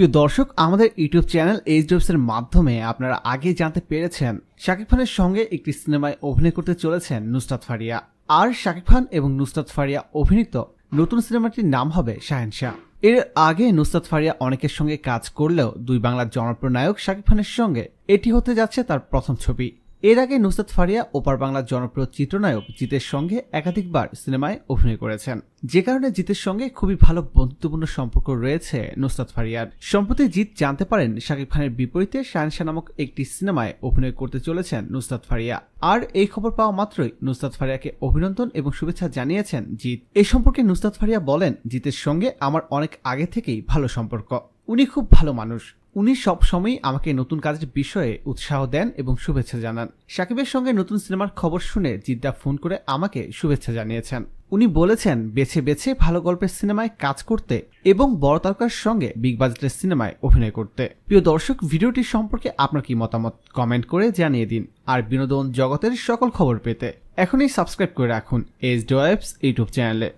প্রিয় দর্শক আমাদের ইউটিউব চ্যানেল এইচ মাধ্যমে আপনারা আগে জানতে পেরেছেন শাকিব খানের সঙ্গে একটি সিনেমায় অভিনয় করতে চলেছেন নুসরাত ফারিয়া আর শাকিব খান এবং নুসরাত ফারিয়া অভিনীত নতুন সিনেমাটির নাম হবে শাহেনশাহ এর আগে নুসরাত ফারিয়া অনেকের সঙ্গে কাজ করলেও দুই বাংলার জনপ্রিয় নায়ক শাকিব খানের সঙ্গে এটি হতে যাচ্ছে তার প্রথম ছবি এর আগে নুসরাত ফারিয়া ওপার বাংলার জনপ্রিয় চিত্রনায়ক জিতের সঙ্গে একাধিকবার সিনেমায় অভিনয় করেছেন যে কারণে জিতের সঙ্গে খুবই ভালো বন্ধুত্বপূর্ণ সম্পর্ক রয়েছে নুসরাত ফারিয়ার সম্প্রতি জিত জানতে পারেন শাকিব খানের বিপরীতে শাহানশা নামক একটি সিনেমায় অভিনয় করতে চলেছেন নুসরাত ফারিয়া আর এই খবর পাওয়া মাত্রই নুসরাত ফারিয়াকে অভিনন্দন এবং শুভেচ্ছা জানিয়েছেন জিত এ সম্পর্কে নুসরাত ফারিয়া বলেন জিতের সঙ্গে আমার অনেক আগে থেকেই ভালো সম্পর্ক উনি খুব ভালো মানুষ উনি সবসময়ই আমাকে নতুন কাজের বিষয়ে উৎসাহ দেন এবং শুভেচ্ছা জানান সাকিবের সঙ্গে নতুন সিনেমার খবর শুনে জিদ্দা ফোন করে আমাকে শুভেচ্ছা জানিয়েছেন উনি বলেছেন বেছে বেছে ভালো গল্পের সিনেমায় কাজ করতে এবং বড় তারকার সঙ্গে বিগ বাজেটের সিনেমায় অভিনয় করতে প্রিয় দর্শক ভিডিওটি সম্পর্কে আপনার কি মতামত কমেন্ট করে জানিয়ে দিন আর বিনোদন জগতের সকল খবর পেতে এখনই সাবস্ক্রাইব করে রাখুন এইচ ডোয়েবস ইউটিউব চ্যানেলে